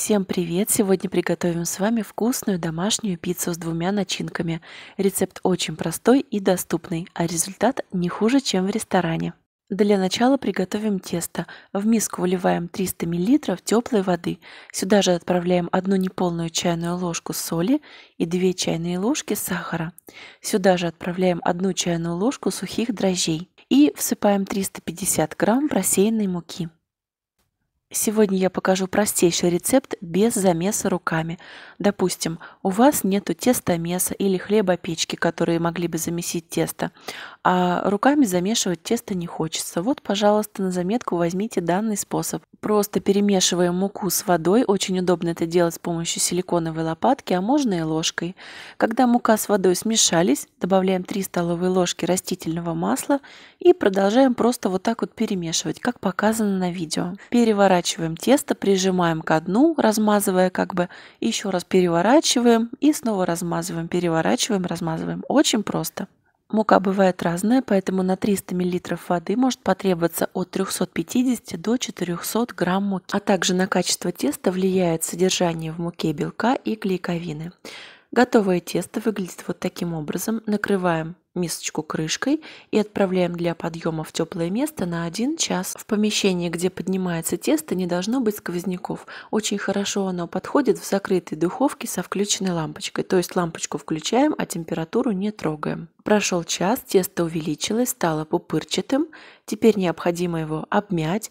Всем привет! Сегодня приготовим с вами вкусную домашнюю пиццу с двумя начинками. Рецепт очень простой и доступный, а результат не хуже, чем в ресторане. Для начала приготовим тесто. В миску выливаем 300 мл теплой воды. Сюда же отправляем одну неполную чайную ложку соли и 2 чайные ложки сахара. Сюда же отправляем одну чайную ложку сухих дрожжей. И всыпаем 350 грамм просеянной муки. Сегодня я покажу простейший рецепт без замеса руками. Допустим, у вас нету тестомеса или хлебопечки, которые могли бы замесить тесто, а руками замешивать тесто не хочется. Вот, пожалуйста, на заметку возьмите данный способ. Просто перемешиваем муку с водой. Очень удобно это делать с помощью силиконовой лопатки, а можно и ложкой. Когда мука с водой смешались, добавляем 3 столовые ложки растительного масла и продолжаем просто вот так вот перемешивать, как показано на видео. Переворачиваем переворачиваем тесто, прижимаем ко дну, размазывая как бы, еще раз переворачиваем и снова размазываем, переворачиваем, размазываем. Очень просто. Мука бывает разная, поэтому на 300 мл воды может потребоваться от 350 до 400 грамм муки. А также на качество теста влияет содержание в муке белка и клейковины. Готовое тесто выглядит вот таким образом. Накрываем мисочку крышкой и отправляем для подъема в теплое место на 1 час. В помещении, где поднимается тесто, не должно быть сквозняков. Очень хорошо оно подходит в закрытой духовке со включенной лампочкой. То есть лампочку включаем, а температуру не трогаем. Прошел час, тесто увеличилось, стало пупырчатым. Теперь необходимо его обмять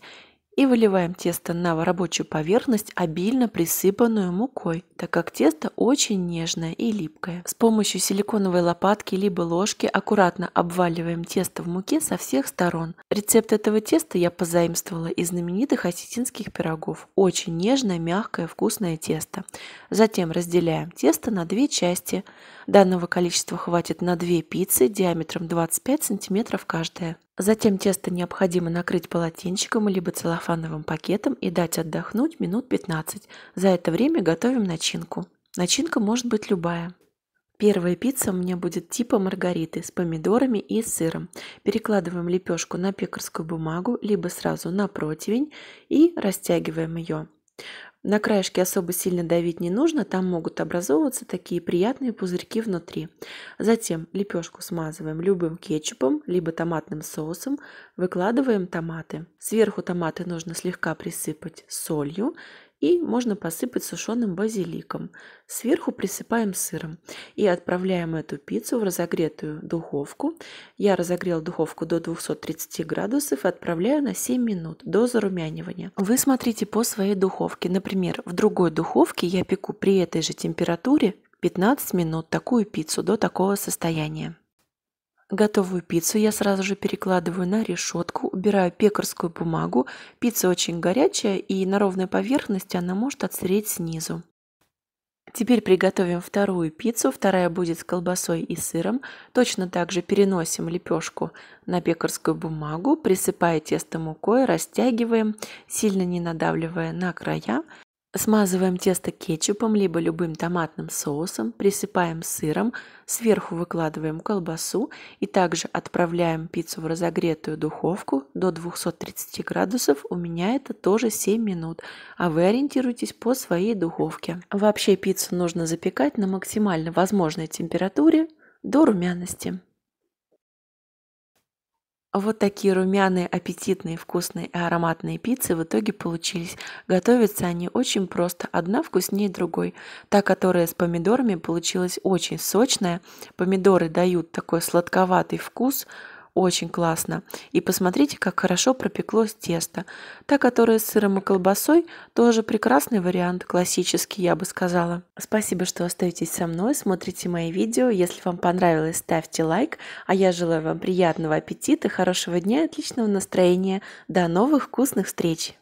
и выливаем тесто на рабочую поверхность, обильно присыпанную мукой, так как тесто очень нежное и липкое. С помощью силиконовой лопатки либо ложки аккуратно обваливаем тесто в муке со всех сторон. Рецепт этого теста я позаимствовала из знаменитых осетинских пирогов. Очень нежное, мягкое, вкусное тесто. Затем разделяем тесто на две части. Данного количества хватит на две пиццы диаметром 25 см каждая. Затем тесто необходимо накрыть полотенчиком либо целлофановым пакетом и дать отдохнуть минут 15. За это время готовим начинку. Начинка может быть любая. Первая пицца у меня будет типа маргариты с помидорами и сыром. Перекладываем лепешку на пекарскую бумагу, либо сразу на противень и растягиваем ее. На краешке особо сильно давить не нужно, там могут образовываться такие приятные пузырьки внутри. Затем лепешку смазываем любым кетчупом, либо томатным соусом, выкладываем томаты. Сверху томаты нужно слегка присыпать солью и можно посыпать сушеным базиликом. Сверху присыпаем сыром и отправляем эту пиццу в разогретую духовку. Я разогрел духовку до 230 градусов и отправляю на 7 минут до зарумянивания. Вы смотрите по своей духовке. Например, в другой духовке я пеку при этой же температуре 15 минут такую пиццу до такого состояния. Готовую пиццу я сразу же перекладываю на решетку, убираю пекарскую бумагу. Пицца очень горячая, и на ровной поверхности она может отсыреть снизу. Теперь приготовим вторую пиццу. Вторая будет с колбасой и сыром. Точно так же переносим лепешку на пекарскую бумагу, присыпая тесто мукой, растягиваем, сильно не надавливая на края. Смазываем тесто кетчупом либо любым томатным соусом, присыпаем сыром, сверху выкладываем колбасу и также отправляем пиццу в разогретую духовку до 230 градусов. У меня это тоже 7 минут, а вы ориентируйтесь по своей духовке. Вообще пиццу нужно запекать на максимально возможной температуре до румяности. Вот такие румяные, аппетитные, вкусные и ароматные пиццы в итоге получились. Готовятся они очень просто, одна вкуснее другой. Та, которая с помидорами, получилась очень сочная. Помидоры дают такой сладковатый вкус – очень классно. И посмотрите, как хорошо пропеклось тесто. Та, которая с сыром и колбасой, тоже прекрасный вариант, классический, я бы сказала. Спасибо, что остаетесь со мной, смотрите мои видео. Если вам понравилось, ставьте лайк. А я желаю вам приятного аппетита, хорошего дня и отличного настроения. До новых вкусных встреч!